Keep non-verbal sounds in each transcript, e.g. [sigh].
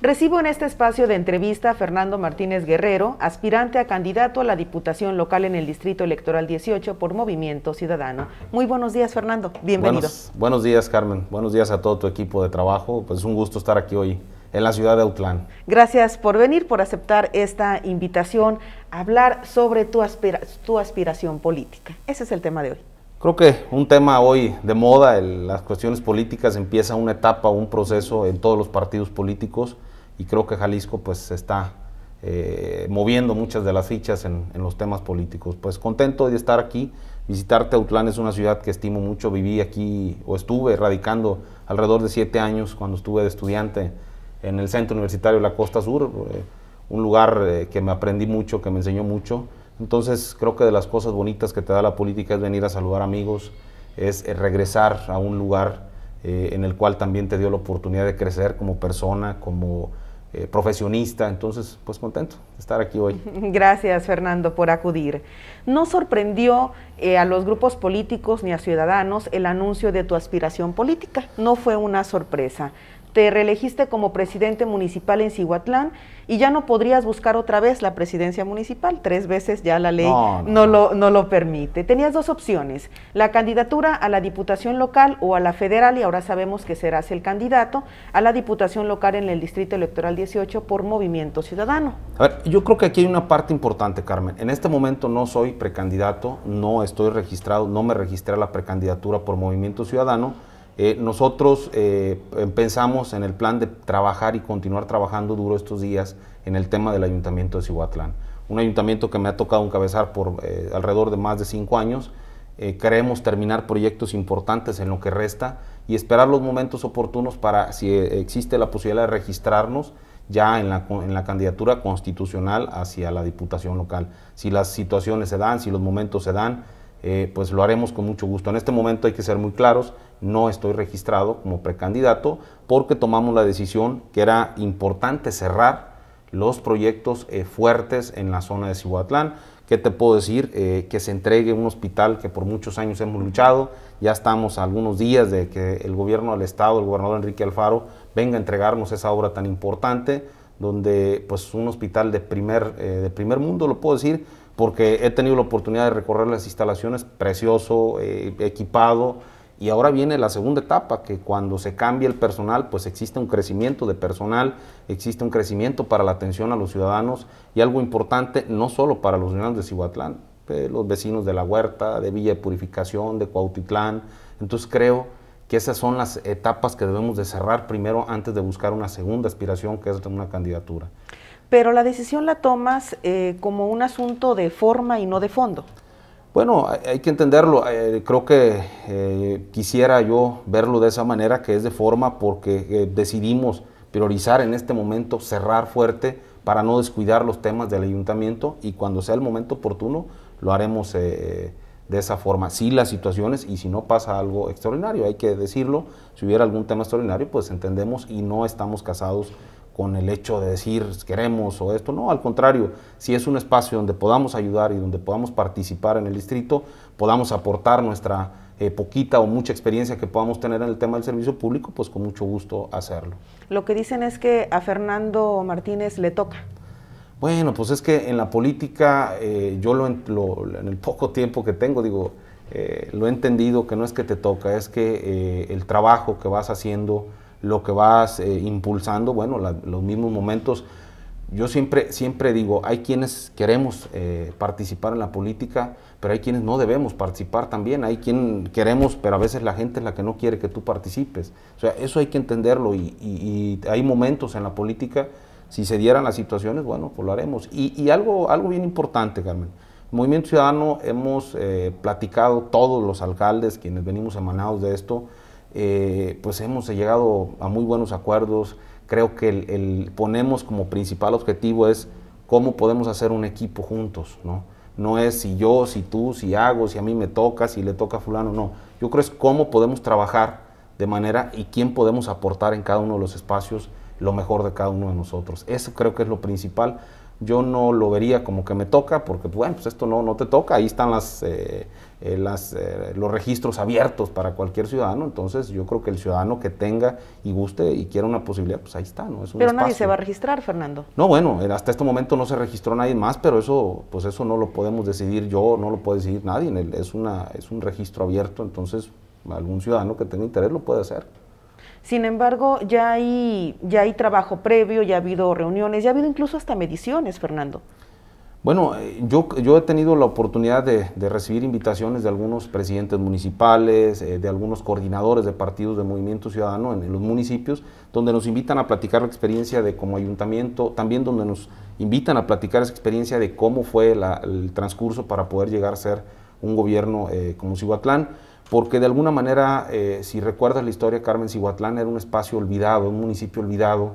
Recibo en este espacio de entrevista a Fernando Martínez Guerrero, aspirante a candidato a la Diputación Local en el Distrito Electoral 18 por Movimiento Ciudadano. Muy buenos días, Fernando. Bienvenido. Buenos, días, Carmen. Buenos días a todo tu equipo de trabajo. Pues es un gusto estar aquí hoy en la ciudad de Autlán. Gracias por venir, por aceptar esta invitación a hablar sobre tu, aspiración política. Ese es el tema de hoy. Creo que un tema hoy de moda, las cuestiones políticas, empieza una etapa, un proceso en todos los partidos políticos y creo que Jalisco pues está eh, moviendo muchas de las fichas en, los temas políticos. Pues contento de estar aquí, visitar Teutlán es una ciudad que estimo mucho, viví aquí o estuve radicando alrededor de siete años cuando estuve de estudiante en el Centro Universitario de la Costa Sur, eh, un lugar eh, que me aprendí mucho, que me enseñó mucho. Entonces creo que de las cosas bonitas que te da la política es venir a saludar amigos, es regresar a un lugar en el cual también te dio la oportunidad de crecer como persona, como eh, profesionista, entonces pues contento de estar aquí hoy. [laughs] Gracias Fernando por acudir. ¿No sorprendió eh, a los grupos políticos ni a ciudadanos el anuncio de tu aspiración política? No fue una sorpresa te reelegiste como presidente municipal en Cihuatlán y ya no podrías buscar otra vez la presidencia municipal. Tres veces ya la ley no, lo, lo permite. Tenías dos opciones, la candidatura a la diputación local o a la federal, y ahora sabemos que serás el candidato a la diputación local en el Distrito Electoral 18 por Movimiento Ciudadano. A ver, yo creo que aquí hay una parte importante, Carmen. En este momento no soy precandidato, no estoy registrado, no me registré a la precandidatura por Movimiento Ciudadano eh, nosotros eh, em, pensamos en el plan de trabajar y continuar trabajando duro estos días en el tema del Ayuntamiento de Cihuatlán. Un ayuntamiento que me ha tocado encabezar por eh, alrededor de más de cinco años. queremos terminar proyectos importantes en lo que resta y esperar los momentos oportunos para, si existe la posibilidad de registrarnos ya en la, en la candidatura constitucional hacia la Diputación local. Si las situaciones se dan, si los momentos se dan, eh, pues lo haremos con mucho gusto. En este momento hay que ser muy claros, no estoy registrado como precandidato porque tomamos la decisión que era importante cerrar los proyectos eh, fuertes en la zona de Cihuatlán. ¿Qué te puedo decir? Eh, que se entregue un hospital que por muchos años hemos luchado. Ya estamos a algunos días de que el gobierno del Estado, el gobernador Enrique Alfaro, venga a entregarnos esa obra tan importante donde pues un hospital de primer, de primer mundo, lo puedo decir, porque he tenido la oportunidad de recorrer las instalaciones, precioso, eh, equipado, y ahora viene la segunda etapa, que cuando se cambia el personal, pues existe un crecimiento de personal, existe un crecimiento para la atención a los ciudadanos, y algo importante, no solo para los ciudadanos de Cihuatlán, los vecinos de La Huerta, de Villa de Purificación, de Cuautitlán, entonces creo que esas son las etapas que debemos de cerrar primero antes de buscar una segunda aspiración, que es una candidatura pero la decisión la tomas eh, como un asunto de forma y no de fondo. Bueno, hay que entenderlo. Eh, creo que eh, quisiera yo verlo de esa manera, que es de forma, porque decidimos priorizar en este momento, cerrar fuerte para no descuidar los temas del ayuntamiento y cuando sea el momento oportuno lo haremos de esa forma. Si sí, las situaciones y si no pasa algo extraordinario, hay que decirlo, si hubiera algún tema extraordinario, pues entendemos y no estamos casados con el hecho de decir queremos o esto, no, al contrario, si es un espacio donde podamos ayudar y donde podamos participar en el distrito, podamos aportar nuestra eh, poquita o mucha experiencia que podamos tener en el tema del servicio público, pues con mucho gusto hacerlo. Lo que dicen es que a Fernando Martínez le toca. Bueno, pues es que en la política eh, yo lo, en el poco tiempo que tengo, digo, eh, lo he entendido que no es que te toca, es que el trabajo que vas haciendo lo que vas eh, impulsando, bueno, los mismos momentos. Yo siempre, siempre digo, hay quienes queremos eh, participar en la política, pero hay quienes no debemos participar también, hay quien queremos, pero a veces la gente es la que no quiere que tú participes. O sea, eso hay que entenderlo y, hay momentos en la política, si se dieran las situaciones, bueno, pues lo haremos. Y, algo, algo bien importante, Carmen. Movimiento Ciudadano hemos eh, platicado todos los alcaldes, quienes venimos emanados de esto, eh, pues hemos llegado a muy buenos acuerdos. Creo que el, ponemos como principal objetivo es cómo podemos hacer un equipo juntos, ¿no? No es si yo, si tú, si hago, si a mí me toca, si le toca a fulano, no. Yo creo es cómo podemos trabajar de manera y quién podemos aportar en cada uno de los espacios lo mejor de cada uno de nosotros. Eso creo que es lo principal. Yo no lo vería como que me toca, porque pues, bueno, pues esto no, no te toca, ahí están las, eh, eh, las, eh, los registros abiertos para cualquier ciudadano, entonces yo creo que el ciudadano que tenga y guste y quiera una posibilidad, pues ahí está, ¿no? Es pero nadie se va a registrar, Fernando. No, bueno, hasta este momento no se registró nadie más, pero eso, pues eso no lo podemos decidir yo, no lo puede decidir nadie, es, una, es un registro abierto, entonces algún ciudadano que tenga interés lo puede hacer. Sin embargo, ya hay, ya hay trabajo previo, ya ha habido reuniones, ya ha habido incluso hasta mediciones, Fernando. Bueno, eh, yo, he tenido la oportunidad de, recibir invitaciones de algunos presidentes municipales, eh, de algunos coordinadores de partidos de movimiento ciudadano en, los municipios, donde nos invitan a platicar la experiencia de como ayuntamiento, también donde nos invitan a platicar esa experiencia de cómo fue el transcurso para poder llegar a ser un gobierno eh, como Cihuatlán porque de alguna manera, si recuerdas la historia, Carmen Cihuatlán era un espacio olvidado, un municipio olvidado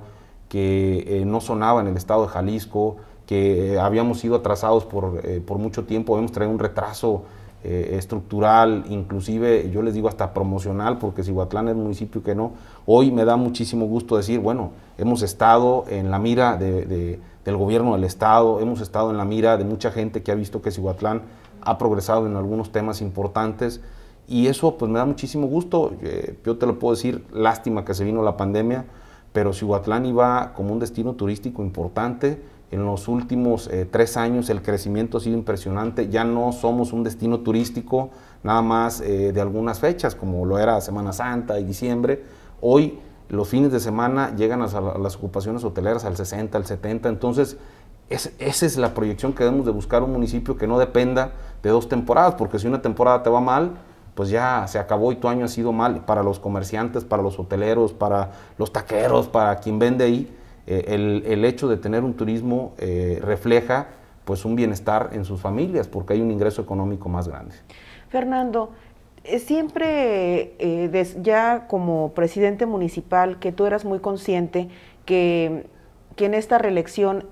que no sonaba en el estado de Jalisco, que habíamos sido atrasados por, eh, por mucho tiempo, hemos traído un retraso eh, estructural, inclusive yo les digo hasta promocional, porque Cihuatlán es un municipio que no. Hoy me da muchísimo gusto decir, bueno, hemos estado en la mira del gobierno del Estado, hemos estado en la mira de mucha gente que ha visto que Cihuatlán ha progresado en algunos temas importantes y eso pues me da muchísimo gusto. Eh, yo te lo puedo decir, lástima que se vino la pandemia, pero Cihuatlán iba como un destino turístico importante en los últimos eh, tres años el crecimiento ha sido impresionante. Ya no somos un destino turístico nada más eh, de algunas fechas, como lo era Semana Santa y diciembre. Hoy los fines de semana llegan a, las ocupaciones hoteleras al 60, al 70. Entonces, esa es la proyección que debemos de buscar un municipio que no dependa de dos temporadas, porque si una temporada te va mal, pues ya se acabó y tu año ha sido mal para los comerciantes, para los hoteleros, para los taqueros, para quien vende ahí eh, el, hecho de tener un turismo eh, refleja pues un bienestar en sus familias porque hay un ingreso económico más grande. Fernando, eh, siempre ya como presidente municipal que tú eras muy consciente que, en esta reelección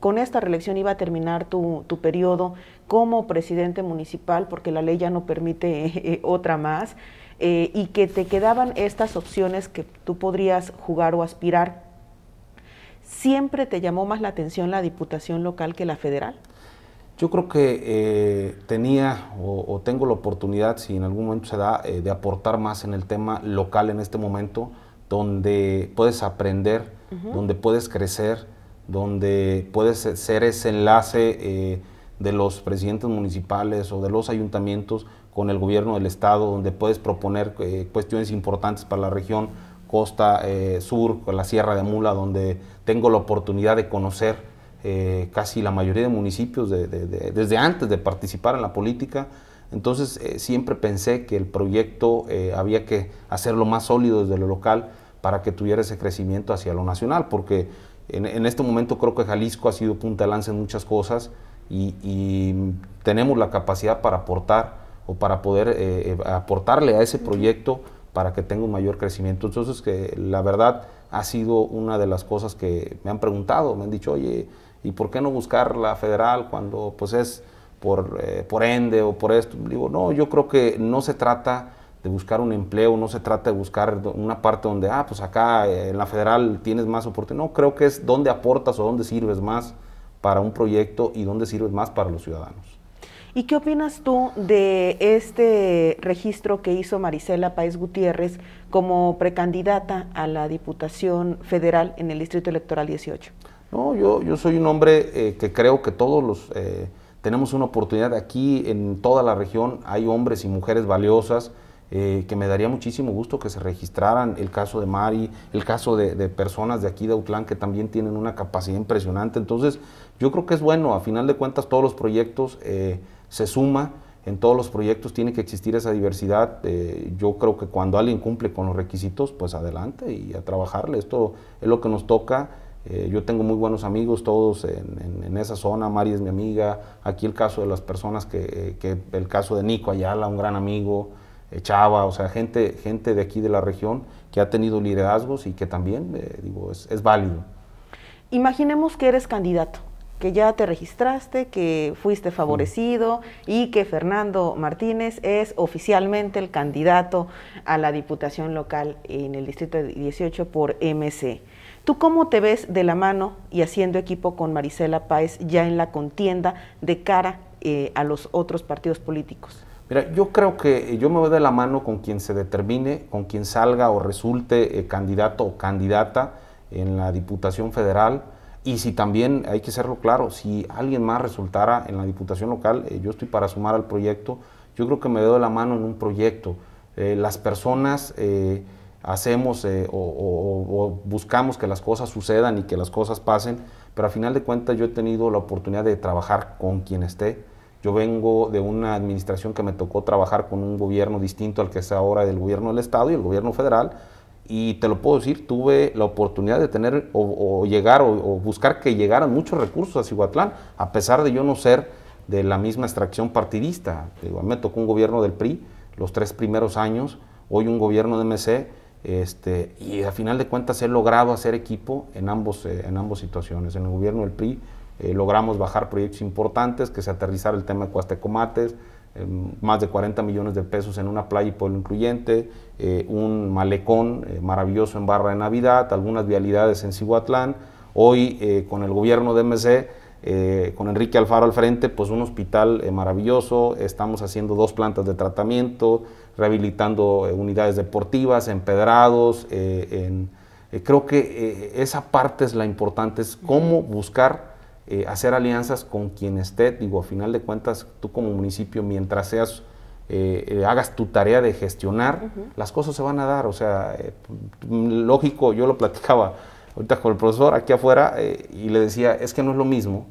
con esta reelección iba a terminar tu, periodo como presidente municipal, porque la ley ya no permite [laughs] otra más, y que te quedaban estas opciones que tú podrías jugar o aspirar. ¿Siempre te llamó más la atención la Diputación local que la federal? Yo creo que eh, tenía o, tengo la oportunidad, si en algún momento se da, eh, de aportar más en el tema local en este momento, donde puedes aprender, donde puedes crecer, donde puedes e, ser ese enlace eh, de los presidentes municipales o de los ayuntamientos con el gobierno del estado, donde puedes proponer cuestiones importantes para la región costa eh, sur, la Sierra de Mula, donde tengo la oportunidad de conocer eh, casi la mayoría de municipios desde antes de participar en la política. Entonces eh, siempre pensé que el proyecto había que hacerlo más sólido desde lo local para que tuviera ese crecimiento hacia lo nacional, porque en, este momento creo que Jalisco ha sido punta de lanza en muchas cosas y, y tenemos la capacidad para aportar o para poder aportarle a ese proyecto para que tenga un mayor crecimiento. Entonces, que la verdad ha sido una de las cosas que me han preguntado, me han dicho, oye, ¿y por qué no buscar la federal cuando pues es por, eh, por ende o por esto? Digo, no, yo creo que no se trata de buscar un empleo, no se trata de buscar una parte donde, ah, pues acá eh, en la federal tienes más soporte. No, creo que es dónde aportas o dónde sirves más para un proyecto y dónde sirves más para los ciudadanos. ¿Y qué opinas tú de este registro que hizo Marisela Páez Gutiérrez como precandidata a la Diputación Federal en el Distrito Electoral 18? No, yo, yo soy un hombre eh, que creo que todos los eh, tenemos una oportunidad aquí en toda la región, hay hombres y mujeres valiosas. Eh, que me daría muchísimo gusto que se registraran el caso de Mari, el caso de, personas de aquí de Autlán que también tienen una capacidad impresionante. Entonces, yo creo que es bueno, a final de cuentas, todos los proyectos eh, se suma en todos los proyectos tiene que existir esa diversidad. Eh, yo creo que cuando alguien cumple con los requisitos, pues adelante y a trabajarle. Esto es lo que nos toca. Eh, yo tengo muy buenos amigos todos en, esa zona. Mari es mi amiga. Aquí el caso de las personas que, eh, el caso de Nico Ayala, un gran amigo. Chava, o sea, gente, gente de aquí de la región que ha tenido liderazgos y que también, digo, es válido. Imaginemos que eres candidato que ya te registraste, que fuiste favorecido y que Fernando Martínez es oficialmente el candidato a la Diputación Local en el Distrito 18 por MC. ¿Tú cómo te ves de la mano y haciendo equipo con Marisela Páez ya en la contienda de cara eh, a los otros partidos políticos? Mira, yo creo que yo me voy de la mano con quien se determine, con quien salga o resulte eh, candidato o candidata en la Diputación Federal y si también, hay que serlo claro, si alguien más resultara en la Diputación Local, eh, yo estoy para sumar al proyecto, yo creo que me veo la mano en un proyecto. Eh, las personas eh, hacemos o, buscamos que las cosas sucedan y que las cosas pasen, pero a final de cuentas yo he tenido la oportunidad de trabajar con quien esté. Yo vengo de una administración que me tocó trabajar con un gobierno distinto al que es ahora del gobierno del Estado y el gobierno federal, y te lo puedo decir, tuve la oportunidad de tener o, llegar o, buscar que llegaran muchos recursos a Cihuatlán, a pesar de yo no ser de la misma extracción partidista. Digo, me tocó un gobierno del PRI los tres primeros años, hoy un gobierno de MC, este, y a final de cuentas he logrado hacer equipo en, ambos, eh, en ambas situaciones. En el gobierno del PRI eh, logramos bajar proyectos importantes, que se aterrizara el tema de Cuastecomates, Em, más de 40 millones de pesos en una playa y pueblo incluyente, eh, un malecón eh, maravilloso en Barra de Navidad, algunas vialidades en Cihuatlán. Hoy, eh, con el gobierno de MC, con Enrique Alfaro al frente, pues un hospital maravilloso, estamos haciendo dos plantas de tratamiento, rehabilitando unidades deportivas, empedrados, creo que esa parte es la importante, es cómo buscar eh, hacer alianzas con quien esté, digo, a final de cuentas, tú como municipio, mientras seas, eh, eh, hagas tu tarea de gestionar, las cosas se van a dar, o sea, lógico, yo lo platicaba ahorita con el profesor aquí afuera y le decía, es que no es lo mismo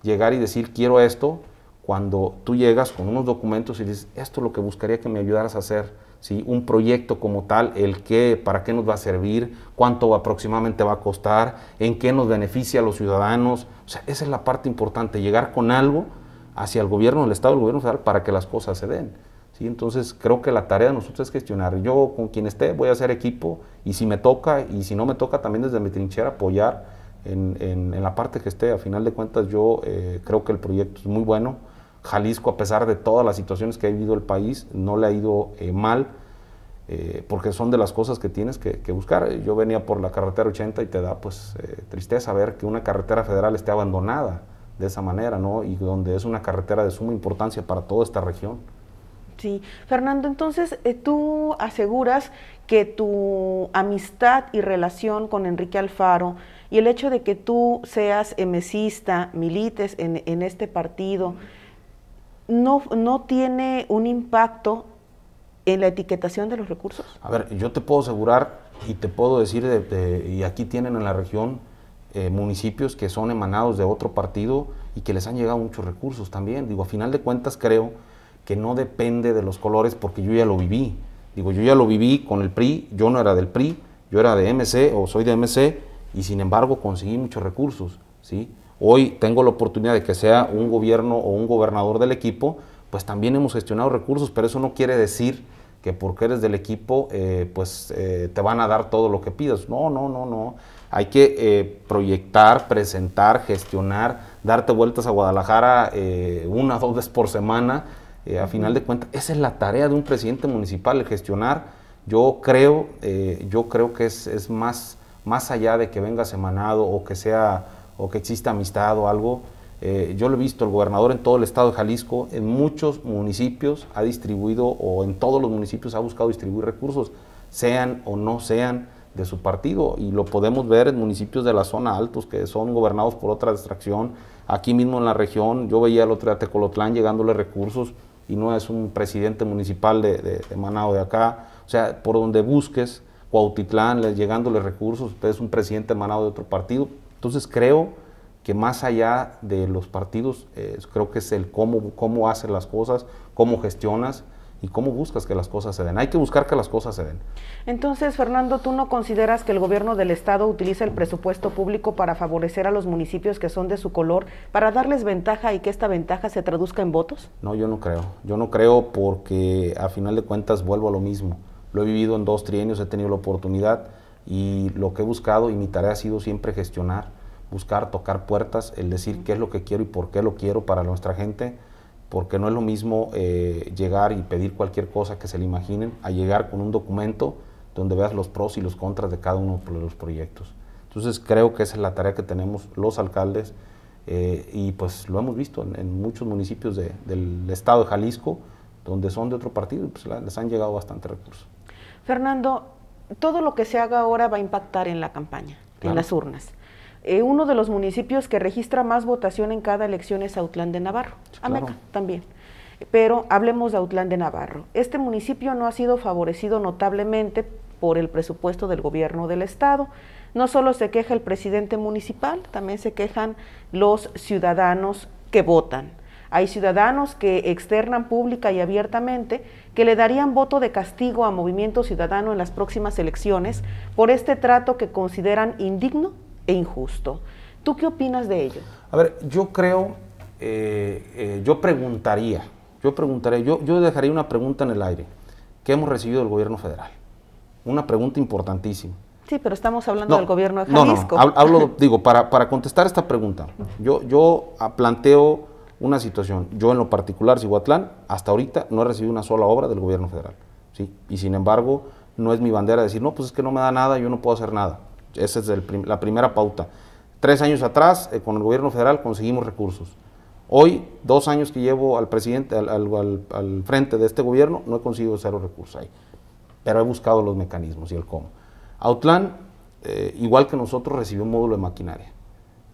llegar y decir, quiero esto, cuando tú llegas con unos documentos y dices, esto es lo que buscaría que me ayudaras a hacer, un proyecto como tal, el qué, para qué nos va a servir, cuánto aproximadamente va a costar, en qué nos beneficia a los ciudadanos. O sea, esa es la parte importante, llegar con algo hacia el gobierno el Estado, el gobierno federal, para que las cosas se den. Entonces, creo que la tarea de nosotros es gestionar. Yo con quien esté voy a hacer equipo y si me toca y si no me toca también desde mi trinchera apoyar en, en, la parte que esté. A final de cuentas, yo eh, creo que el proyecto es muy bueno Jalisco, a pesar de todas las situaciones que ha vivido el país, no le ha ido eh, mal, eh, porque son de las cosas que tienes que, buscar. Yo venía por la carretera 80 y te da pues eh, tristeza ver que una carretera federal esté abandonada de esa manera, ¿no? Y donde es una carretera de suma importancia para toda esta región. Sí, Fernando, entonces tú aseguras que tu amistad y relación con Enrique Alfaro y el hecho de que tú seas emesista, milites en este partido, no, no tiene un impacto en la etiquetación de los recursos? A ver, yo te puedo asegurar y te puedo decir, y aquí tienen en la región eh, municipios que son emanados de otro partido y que les han llegado muchos recursos también. Digo, a final de cuentas creo que no depende de los colores porque yo ya lo viví. Digo, yo ya lo viví con el PRI, yo no era del PRI, yo era de MC o soy de MC y sin embargo conseguí muchos recursos, ¿sí? Hoy tengo la oportunidad de que sea un gobierno o un gobernador del equipo, pues también hemos gestionado recursos, pero eso no quiere decir que porque eres del equipo, eh, pues eh, te van a dar todo lo que pidas. No, no, no, no. Hay que eh, proyectar, presentar, gestionar, darte vueltas a Guadalajara una, dos veces por semana. a final de cuentas, esa es la tarea de un presidente municipal, el gestionar. Yo creo, yo creo que es, más, más allá de que venga semanado o que sea o que exista amistad o algo. Eh, yo lo he visto, el gobernador en todo el estado de Jalisco, en muchos municipios ha distribuido o en todos los municipios ha buscado distribuir recursos, sean o no sean de su partido. Y lo podemos ver en municipios de la zona altos que son gobernados por otra distracción. Aquí mismo en la región, yo veía el otro día Tecolotlán llegándole recursos y no es un presidente municipal de, de, de acá. O sea, por donde busques, Cuautitlán, llegándole recursos, usted es un presidente emanado de otro partido. Entonces creo que más allá de los partidos, eh, creo que es el cómo, cómo haces las cosas, cómo gestionas y cómo buscas que las cosas se den. Hay que buscar que las cosas se den. Entonces, Fernando, ¿tú no consideras que el gobierno del Estado utiliza el presupuesto público para favorecer a los municipios que son de su color, para darles ventaja y que esta ventaja se traduzca en votos? No, yo no creo. Yo no creo porque a final de cuentas vuelvo a lo mismo. Lo he vivido en dos trienios, he tenido la oportunidad y lo que he buscado y mi tarea ha sido siempre gestionar, buscar, tocar puertas, el decir qué es lo que quiero y por qué lo quiero para nuestra gente, porque no es lo mismo eh, llegar y pedir cualquier cosa que se le imaginen, a llegar con un documento donde veas los pros y los contras de cada uno de los proyectos. Entonces creo que esa es la tarea que tenemos los alcaldes eh, y pues lo hemos visto en, muchos municipios del estado de Jalisco, donde son de otro partido, pues les han llegado bastante recursos. Fernando, todo lo que se haga ahora va a impactar en la campaña, en las urnas. Eh, uno de los municipios que registra más votación en cada elección es Autlán de Navarro, Ameca también. Pero hablemos de Autlán de Navarro. Este municipio no ha sido favorecido notablemente por el presupuesto del gobierno del estado. No solo se queja el presidente municipal, también se quejan los ciudadanos que votan. Hay ciudadanos que externan pública y abiertamente que le darían voto de castigo a Movimiento Ciudadano en las próximas elecciones por este trato que consideran indigno e injusto. ¿Tú qué opinas de ello? A ver, yo creo, eh, eh, yo preguntaría, yo preguntaría, yo, yo dejaría una pregunta en el aire. que hemos recibido del gobierno federal? Una pregunta importantísima. Sí, pero estamos hablando del gobierno de Jalisco. No, no, hablo, digo, para, para contestar esta pregunta, yo, yo planteo una situación. Yo en lo particular, Cihuatlán, hasta ahorita no he recibido una sola obra del gobierno federal. ¿sí? Y sin embargo, no es mi bandera decir, no, pues es que no me da nada, yo no puedo hacer nada. Esa es la primera pauta. Tres años atrás, eh, con el gobierno federal conseguimos recursos. Hoy, dos años que llevo al presidente, al, al, al, frente de este gobierno, no he conseguido cero recursos ahí. Pero he buscado los mecanismos y el cómo. Autlán, eh, igual que nosotros, recibió un módulo de maquinaria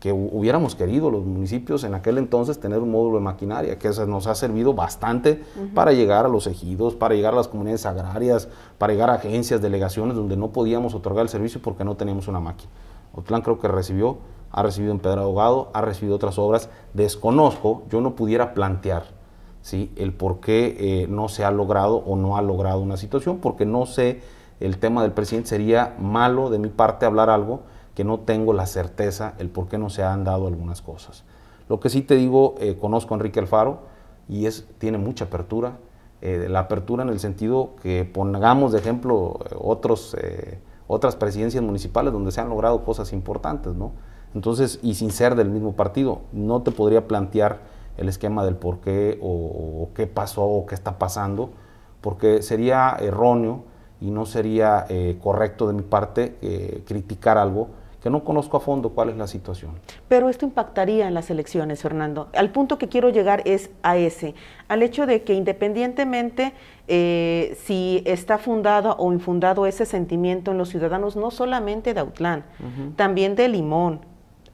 que hubiéramos querido los municipios en aquel entonces tener un módulo de maquinaria, que nos ha servido bastante para llegar a los ejidos, para llegar a las comunidades agrarias, para llegar a agencias, delegaciones donde no podíamos otorgar el servicio porque no teníamos una máquina. Otlán creo que recibió, ha recibido Empedrado Ahogado, ha recibido otras obras. Desconozco, yo no pudiera plantear el por qué eh, no se ha logrado o no ha logrado una situación, porque no sé, el tema del presidente sería malo de mi parte hablar algo no tengo la certeza el por qué no se han dado algunas cosas. Lo que sí te digo, eh, conozco a Enrique Alfaro y es, tiene mucha apertura. Eh, la apertura en el sentido que pongamos de ejemplo eh, otros, otras presidencias municipales donde se han logrado cosas importantes, ¿no? Entonces, y sin ser del mismo partido, no te podría plantear el esquema del por qué o, qué pasó o qué está pasando, porque sería erróneo y no sería correcto de mi parte criticar algo que no conozco a fondo cuál es la situación. Pero esto impactaría en las elecciones, Fernando. Al punto que quiero llegar es a ese, al hecho de que independientemente eh, si está fundado o infundado ese sentimiento en los ciudadanos, no solamente de Autlán, también de Limón.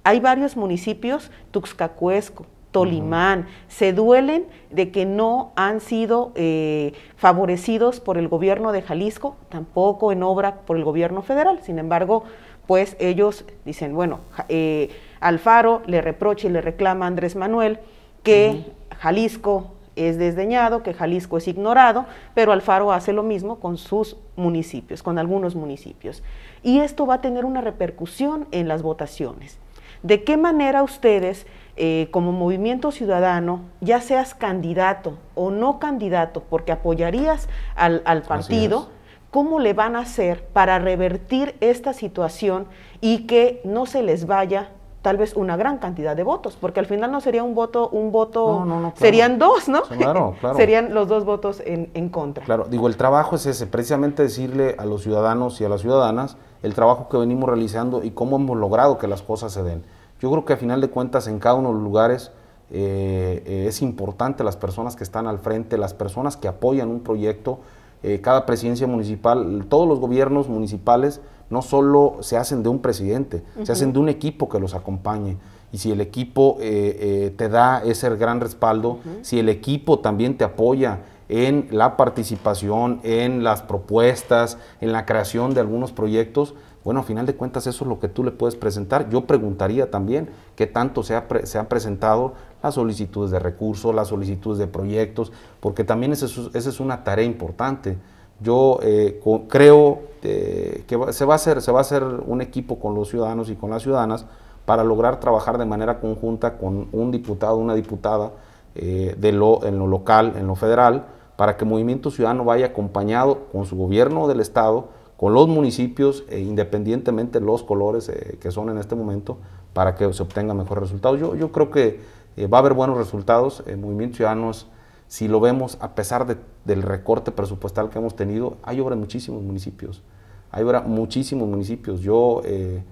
Hay varios municipios, Tuxcacuesco, Tolimán, se duelen de que no han sido eh, favorecidos por el gobierno de Jalisco, tampoco en obra por el gobierno federal. Sin embargo, pues ellos dicen, bueno, eh, Alfaro le reprocha y le reclama a Andrés Manuel que Jalisco es desdeñado, que Jalisco es ignorado, pero Alfaro hace lo mismo con sus municipios, con algunos municipios. Y esto va a tener una repercusión en las votaciones. ¿De qué manera ustedes, eh, como movimiento ciudadano, ya seas candidato o no candidato, porque apoyarías al partido, ¿Cómo le van a hacer para revertir esta situación y que no se les vaya tal vez una gran cantidad de votos, porque al final no sería un voto, un voto, serían dos, ¿no? [laughs] Claro, serían los dos votos en, contra. Claro, digo, el trabajo es ese, precisamente decirle a los ciudadanos y a las ciudadanas el trabajo que venimos realizando y cómo hemos logrado que las cosas se den. Yo creo que a final de cuentas en cada uno de los lugares eh, eh, es importante las personas que están al frente, las personas que apoyan un proyecto, eh, cada presidencia municipal, todos los gobiernos municipales no solo se hacen de un presidente, se hacen de un equipo que los acompañe. Y si el equipo eh, eh, te da ese gran respaldo, si el equipo también te apoya en la participación, en las propuestas, en la creación de algunos proyectos, bueno, a final de cuentas eso es lo que tú le puedes presentar. Yo preguntaría también qué tanto se, ha se han presentado las solicitudes de recursos, las solicitudes de proyectos, porque también esa es una tarea importante. Yo eh, creo eh, que se va, a hacer, se va a hacer un equipo con los ciudadanos y con las ciudadanas para lograr trabajar de manera conjunta con un diputado, una diputada, eh, de en lo local, en lo federal, para que Movimiento Ciudadano vaya acompañado con su gobierno del Estado, con los municipios, e independientemente los colores que son en este momento, para que se obtenga mejores resultados. yo creo que eh, va a haber buenos resultados. en Movimiento ciudadanos si lo vemos, a pesar del recorte presupuestal que hemos tenido, hay obra en muchísimos municipios. Hay obra muchísimos municipios. Yo, eh,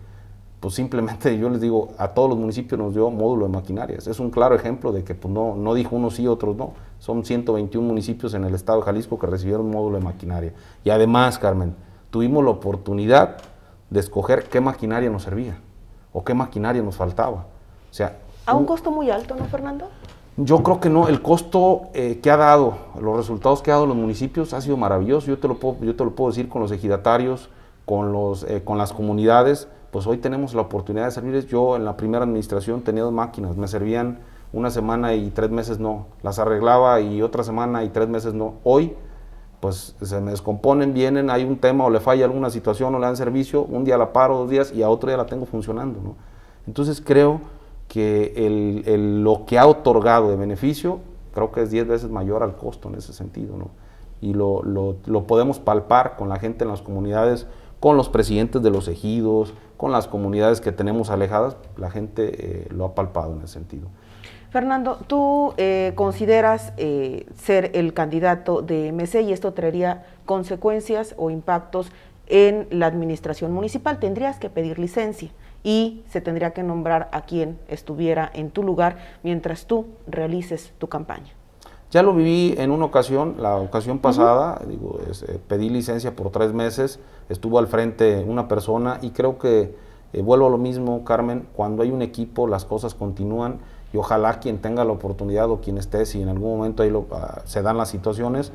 pues simplemente [laughs] yo les digo, a todos los municipios nos dio módulo de maquinarias. Es un claro ejemplo de que pues, no, no dijo unos sí, otros no. Son 121 municipios en el estado de Jalisco que recibieron módulo de maquinaria. Y además, Carmen, tuvimos la oportunidad de escoger qué maquinaria nos servía o qué maquinaria nos faltaba. O sea, ¿A un mm. costo muy alto, no, Fernando? Yo creo que no, el costo eh, que ha dado, los resultados que ha dado los municipios ha sido maravilloso, yo te lo puedo, yo te lo puedo decir con los ejidatarios, con, los, eh, con las comunidades, pues hoy tenemos la oportunidad de servirles. Yo en la primera administración tenía dos máquinas, me servían una semana y tres meses no, las arreglaba y otra semana y tres meses no. Hoy pues se me descomponen, vienen, hay un tema o le falla alguna situación o le dan servicio, un día la paro, dos días y a otro día la tengo funcionando. ¿no? Entonces creo que el, el, lo que ha otorgado de beneficio creo que es 10 veces mayor al costo en ese sentido. ¿no? Y lo, lo, podemos palpar con la gente en las comunidades, con los presidentes de los ejidos, con las comunidades que tenemos alejadas, la gente eh, lo ha palpado en ese sentido. Fernando, tú eh, consideras eh, ser el candidato de MC y esto traería consecuencias o impactos en la administración municipal. Tendrías que pedir licencia y se tendría que nombrar a quien estuviera en tu lugar mientras tú realices tu campaña. Ya lo viví en una ocasión, la ocasión pasada, eh, pedí licencia por tres meses, estuvo al frente una persona y creo que eh, vuelvo a lo mismo, Carmen, cuando hay un equipo las cosas continúan y ojalá quien tenga la oportunidad o quien esté, si en algún momento ahí ah, se dan las situaciones,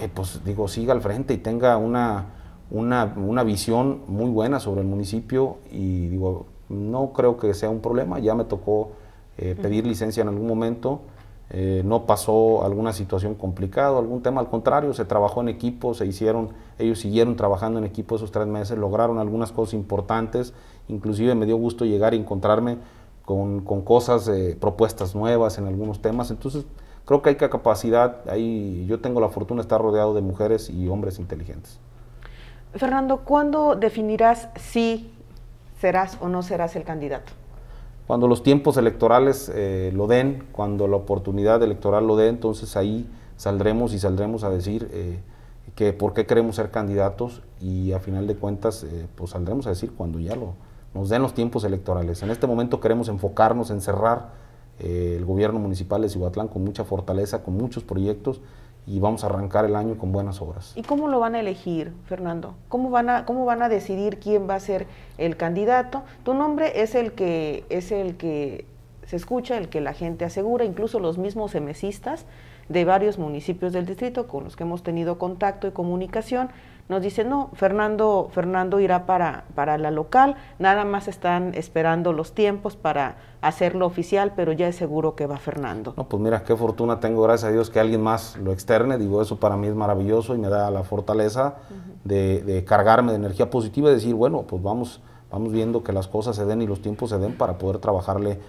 eh, pues digo, siga al frente y tenga una, una, visión muy buena sobre el municipio y digo, no creo que sea un problema, ya me tocó eh, pedir licencia en algún momento, eh, no pasó alguna situación complicada, algún tema, al contrario, se trabajó en equipo, se hicieron, ellos siguieron trabajando en equipo esos tres meses, lograron algunas cosas importantes, inclusive me dio gusto llegar y encontrarme con, cosas, eh, propuestas nuevas en algunos temas, entonces creo que hay capacidad, hay, yo tengo la fortuna de estar rodeado de mujeres y hombres inteligentes. Fernando, ¿cuándo definirás si serás o no serás el candidato? Cuando los tiempos electorales eh, lo den, cuando la oportunidad electoral lo dé, entonces ahí saldremos y saldremos a decir eh, que por qué queremos ser candidatos y a final de cuentas eh, pues saldremos a decir cuando ya lo, nos den los tiempos electorales. En este momento queremos enfocarnos en cerrar el gobierno municipal de Cihuatlán con mucha fortaleza, con muchos proyectos y vamos a arrancar el año con buenas obras. ¿Y cómo lo van a elegir, Fernando? ¿Cómo van a, cómo van a decidir quién va a ser el candidato? Tu nombre es el que, es el que se escucha, el que la gente asegura, incluso los mismos emesistas de varios municipios del distrito con los que hemos tenido contacto y comunicación nos dice no, Fernando, Fernando irá para, para la local, nada más están esperando los tiempos para hacerlo oficial, pero ya es seguro que va Fernando. No, pues mira, qué fortuna tengo, gracias a Dios, que alguien más lo externe, digo, eso para mí es maravilloso y me da la fortaleza de, cargarme de energía positiva y decir, bueno, pues vamos, vamos viendo que las cosas se den y los tiempos se den para poder trabajarle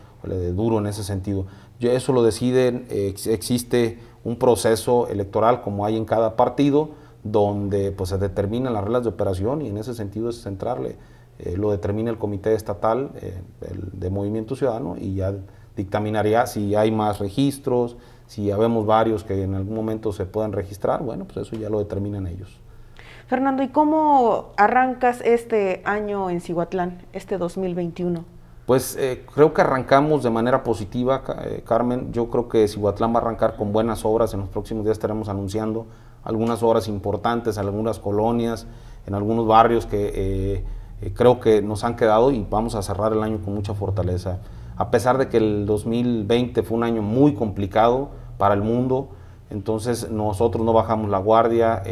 duro en ese sentido. eso lo deciden, existe un proceso electoral como hay en cada partido, donde pues, se determinan las reglas de operación y en ese sentido es centrarle. Eh, lo determina el Comité Estatal eh, de Movimiento Ciudadano y ya dictaminaría si hay más registros, si habemos varios que en algún momento se puedan registrar, bueno, pues eso ya lo determinan ellos. Fernando, ¿y cómo arrancas este año en Cihuatlán, este 2021? Pues eh, creo que arrancamos de manera positiva, eh, Carmen. Yo creo que Cihuatlán va a arrancar con buenas obras. En los próximos días estaremos anunciando algunas obras importantes en algunas colonias, en algunos barrios que eh, creo que nos han quedado y vamos a cerrar el año con mucha fortaleza. A pesar de que el 2020 fue un año muy complicado para el mundo, entonces nosotros no bajamos la guardia.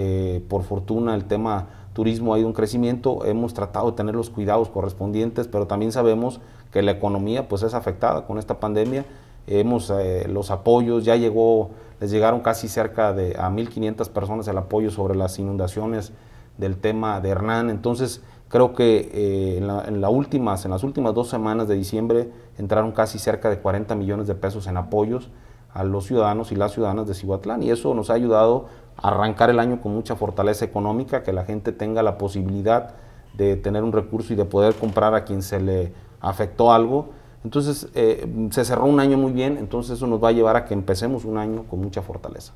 por fortuna el tema turismo ha ido un crecimiento, hemos tratado de tener los cuidados correspondientes, pero también sabemos que la economía pues es afectada con esta pandemia, hemos eh, los apoyos, ya llegó, les llegaron casi cerca de a 1.500 personas el apoyo sobre las inundaciones del tema de Hernán, entonces creo que eh, en, la, últimas, en las últimas dos semanas de diciembre entraron casi cerca de 40 millones de pesos en apoyos a los ciudadanos y las ciudadanas de Cihuatlán y eso nos ha ayudado arrancar el año con mucha fortaleza económica, que la gente tenga la posibilidad de tener un recurso y de poder comprar a quien se le afectó algo. Entonces eh, se cerró un año muy bien, entonces eso nos va a llevar a que empecemos un año con mucha fortaleza.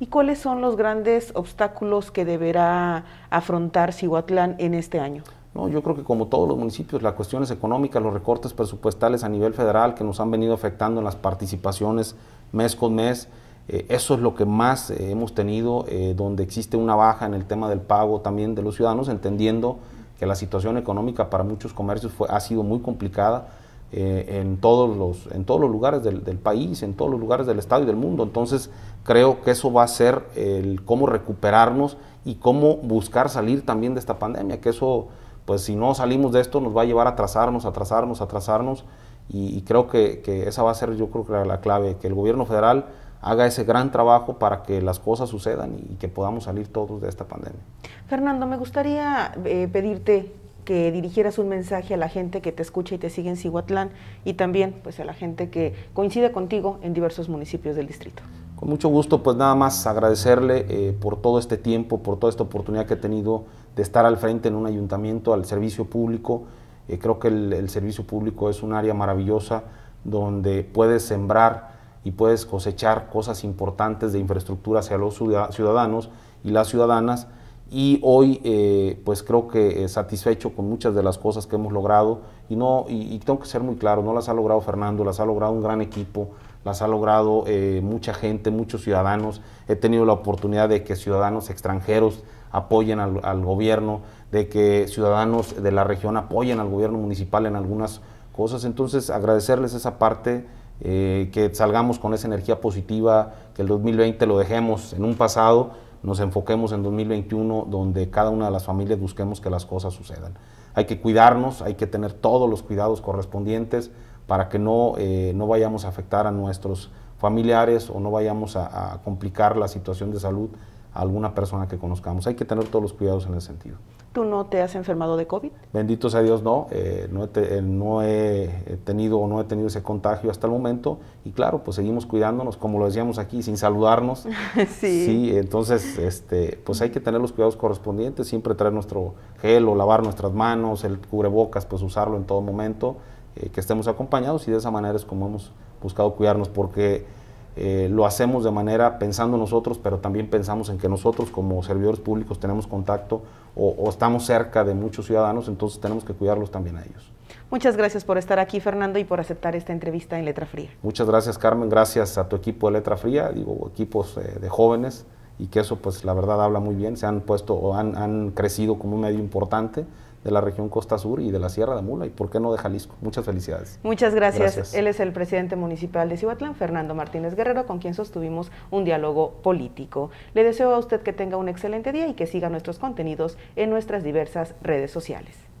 ¿Y cuáles son los grandes obstáculos que deberá afrontar Cihuatlán en este año? No, yo creo que como todos los municipios, las cuestiones económicas, los recortes presupuestales a nivel federal que nos han venido afectando en las participaciones mes con mes, eh, eso es lo que más eh, hemos tenido, eh, donde existe una baja en el tema del pago también de los ciudadanos, entendiendo que la situación económica para muchos comercios fue, ha sido muy complicada en, todos los, en todos lugares del, país, en todos los lugares del Estado y del mundo. Entonces creo que eso va a ser el cómo recuperarnos y cómo buscar salir también de esta pandemia, que eso, pues si no salimos de esto, nos va a llevar a atrasarnos, atrasarnos, atrasarnos, y, y creo que, que esa va a ser yo creo que la clave, que el gobierno federal haga ese gran trabajo para que las cosas sucedan y que podamos salir todos de esta pandemia. Fernando, me gustaría eh, pedirte que dirigieras un mensaje a la gente que te escucha y te sigue en Cihuatlán y también pues a la gente que coincide contigo en diversos municipios del distrito. Con mucho gusto, pues nada más agradecerle eh, por todo este tiempo, por toda esta oportunidad que he tenido de estar al frente en un ayuntamiento, al servicio público. Eh, creo que el servicio público es un área maravillosa donde puedes sembrar y puedes cosechar cosas importantes de infraestructura hacia los ciudadanos y las ciudadanas. Y hoy, eh, pues creo que eh, satisfecho con muchas de las cosas que hemos logrado. Y, no, y, tengo que ser muy claro, no las ha logrado Fernando, las ha logrado un gran equipo, las ha logrado eh, mucha gente, muchos ciudadanos. He tenido la oportunidad de que ciudadanos extranjeros apoyen al gobierno, de que ciudadanos de la región apoyen al gobierno municipal en algunas cosas. Entonces, agradecerles esa parte eh, que salgamos con esa energía positiva, que el 2020 lo dejemos en un pasado, nos enfoquemos en 2021 donde cada una de las familias busquemos que las cosas sucedan. Hay que cuidarnos, hay que tener todos los cuidados correspondientes para que eh, no, vayamos a afectar a nuestros familiares o no vayamos a, a complicar la situación de salud a alguna persona que conozcamos. Hay que tener todos los cuidados en ese sentido. ¿Tú no te has enfermado de COVID? Bendito sea Dios, no. Eh, no, eh, he tenido o no he tenido ese contagio hasta el momento. Y claro, pues seguimos cuidándonos, como lo decíamos aquí, sin saludarnos. [laughs] sí. entonces, este, pues hay que tener los cuidados correspondientes, siempre traer nuestro gel o lavar nuestras manos, el cubrebocas, pues usarlo en todo momento, eh, que estemos acompañados y de esa manera es como hemos buscado cuidarnos, porque eh, lo hacemos de manera pensando nosotros, pero también pensamos en que nosotros como servidores públicos tenemos contacto o, estamos cerca de muchos ciudadanos, entonces tenemos que cuidarlos también a ellos. Muchas gracias por estar aquí, Fernando, y por aceptar esta entrevista en Letra Fría. Muchas gracias, Carmen, gracias a tu equipo de Letra Fría, digo, equipos eh, de jóvenes, y que eso, pues, la verdad habla muy bien, se han puesto o han crecido como un medio importante, de la región Costa Sur y de la Sierra de Mula y por qué no de Jalisco. Muchas felicidades. Muchas gracias. Él es el presidente municipal de Cihuatlán, Fernando Martínez Guerrero, con quien sostuvimos un diálogo político. Le deseo a usted que tenga un excelente día y que siga nuestros contenidos en nuestras diversas redes sociales.